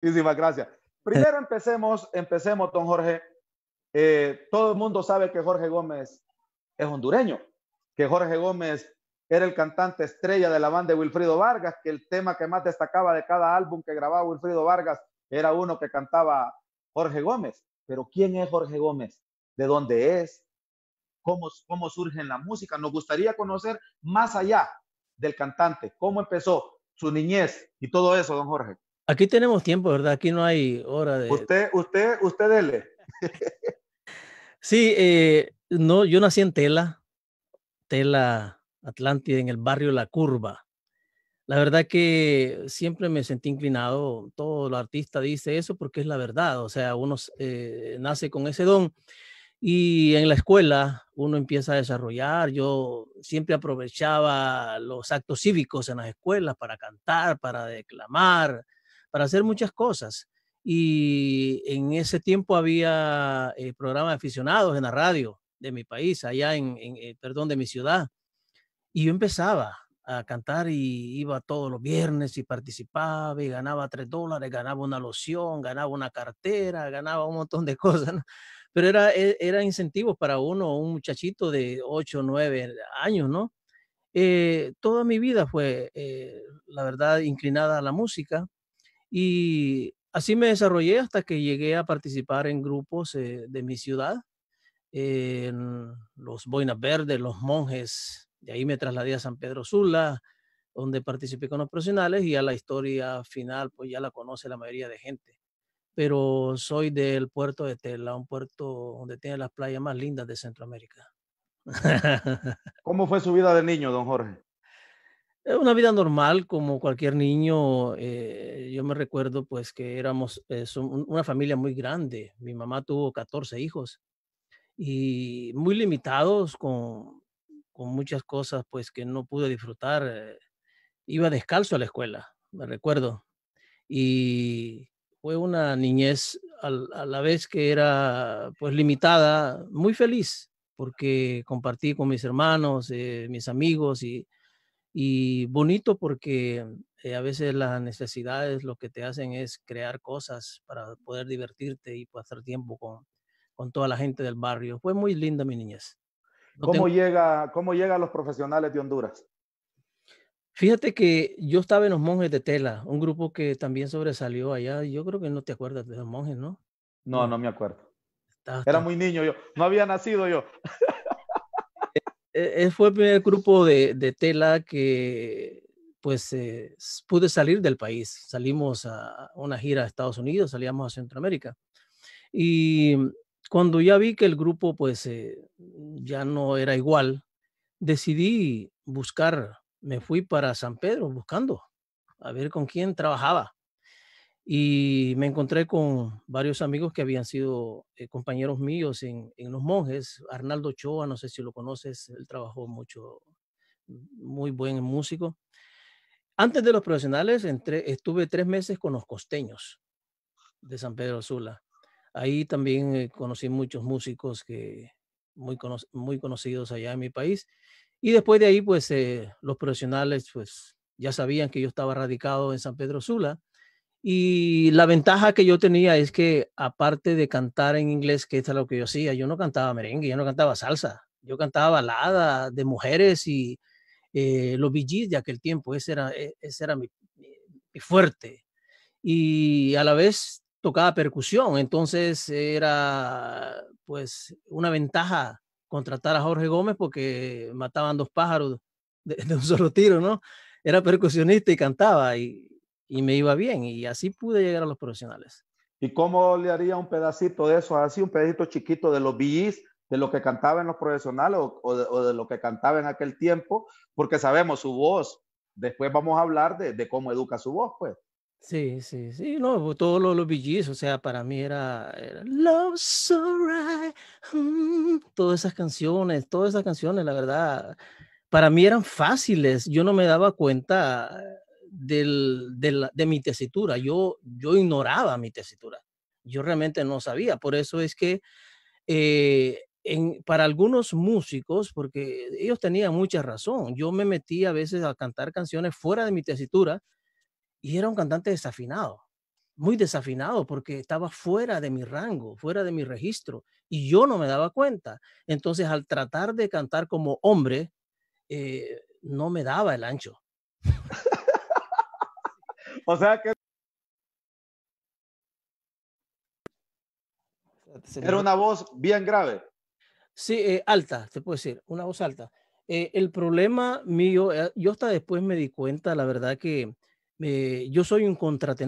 Muchísimas gracias. Primero empecemos, empecemos, don Jorge. Eh, todo el mundo sabe que Jorge Gómez es hondureño, que Jorge Gómez era el cantante estrella de la banda de Wilfrido Vargas, que el tema que más destacaba de cada álbum que grababa Wilfrido Vargas era uno que cantaba Jorge Gómez. Pero ¿quién es Jorge Gómez? ¿De dónde es? ¿Cómo, cómo surge en la música? Nos gustaría conocer más allá del cantante, cómo empezó su niñez y todo eso, don Jorge. Aquí tenemos tiempo, ¿verdad? Aquí no hay hora de... Usted, usted, usted dele. sí, eh, no, yo nací en Tela, Tela Atlántida, en el barrio La Curva. La verdad que siempre me sentí inclinado, todo el artista dice eso porque es la verdad, o sea, uno eh, nace con ese don y en la escuela uno empieza a desarrollar, yo siempre aprovechaba los actos cívicos en las escuelas para cantar, para declamar, para hacer muchas cosas. Y en ese tiempo había eh, programas aficionados en la radio de mi país, allá en, eh, perdón, de mi ciudad. Y yo empezaba a cantar y iba todos los viernes y participaba y ganaba tres dólares, ganaba una loción, ganaba una cartera, ganaba un montón de cosas. Pero era, e, era incentivo para uno, un muchachito de 8, 9 años, ¿no? Eh, toda mi vida fue, eh, la verdad, inclinada a la música. Y así me desarrollé hasta que llegué a participar en grupos eh, de mi ciudad, en los Boinas Verdes, los monjes. De ahí me trasladé a San Pedro Sula, donde participé con los profesionales y a la historia final, pues ya la conoce la mayoría de gente. Pero soy del puerto de Tela, un puerto donde tiene las playas más lindas de Centroamérica. ¿Cómo fue su vida de niño, don Jorge? Eh, una vida normal como cualquier niño. Eh, yo me recuerdo pues que éramos eh, una familia muy grande. Mi mamá tuvo 14 hijos y muy limitados con, con muchas cosas pues que no pude disfrutar. iba descalzo a la escuela, me recuerdo. Y fue una niñez a, a la vez que era pues limitada, muy feliz porque compartí con mis hermanos, mis amigos y y bonito porque eh, a veces las necesidades lo que te hacen es crear cosas para poder divertirte y pasar pues, tiempo con, con toda la gente del barrio. Fue muy linda mi niñez. ¿Cómo, llega, ¿Cómo llega a los profesionales de Honduras? Fíjate que yo estaba en los monjes de Tela, un grupo que también sobresalió allá. Yo creo que no te acuerdas de los monjes, ¿no? No, no me acuerdo. Era muy niño yo, no había nacido yo. E, e, fue el primer grupo de, tela que pues eh, pude salir del país. Salimos a una gira a Estados Unidos, salíamos a Centroamérica. Y cuando ya vi que el grupo pues eh, ya no era igual, decidí buscar, me fui para San Pedro buscando a ver con quién trabajaba y me encontré con varios amigos que habían sido eh, compañeros míos en, Los Monjes. Arnaldo Choa, no sé si lo conoces, él trabajó mucho, muy buen músico. Antes de los profesionales, estuve tres meses con los costeños de San Pedro Sula. Ahí también eh, conocí muchos músicos que muy, conocidos allá en mi país. Y después de ahí, pues eh, los profesionales, pues ya sabían que yo estaba radicado en San Pedro Sula y la ventaja que yo tenía es que aparte de cantar en inglés, que es lo que yo hacía, yo no cantaba merengue, yo no cantaba salsa, yo cantaba balada de mujeres y eh, los BGs de aquel tiempo, ese era, e, ese era mi, fuerte. Y a la vez tocaba percusión, entonces era pues una ventaja contratar a Jorge Gómez porque mataban dos pájaros de, de un solo tiro, ¿no? Era percusionista y cantaba y y me iba bien y así pude llegar a los profesionales. ¿Y cómo le haría un pedacito de eso, así un pedacito chiquito de los BGs, de lo que cantaban los profesionales o, de, lo que cantaba en aquel tiempo? Porque sabemos su voz. Después vamos a hablar de, cómo educa su voz, pues. Sí, sí, sí, no, pues, todos los, los BGs, o sea, para mí era, Love mm, todas esas canciones, todas esas canciones, la verdad, para mí eran fáciles, yo no me daba cuenta del, de mi tesitura. Yo, yo ignoraba mi tesitura. Yo realmente no sabía. Por eso es que eh, para algunos músicos, porque ellos tenían mucha razón, yo me metí a veces a cantar canciones fuera de mi tesitura y era un cantante desafinado, muy desafinado porque estaba fuera de mi rango, fuera de mi registro y yo no me daba cuenta. Entonces al tratar de cantar como hombre, eh, no me daba el ancho. O sea que. Era una voz bien grave. Sí, eh, alta, se puede decir, una voz alta. Eh, el problema mío, eh, yo hasta después me di cuenta, la verdad que yo soy un contratenor.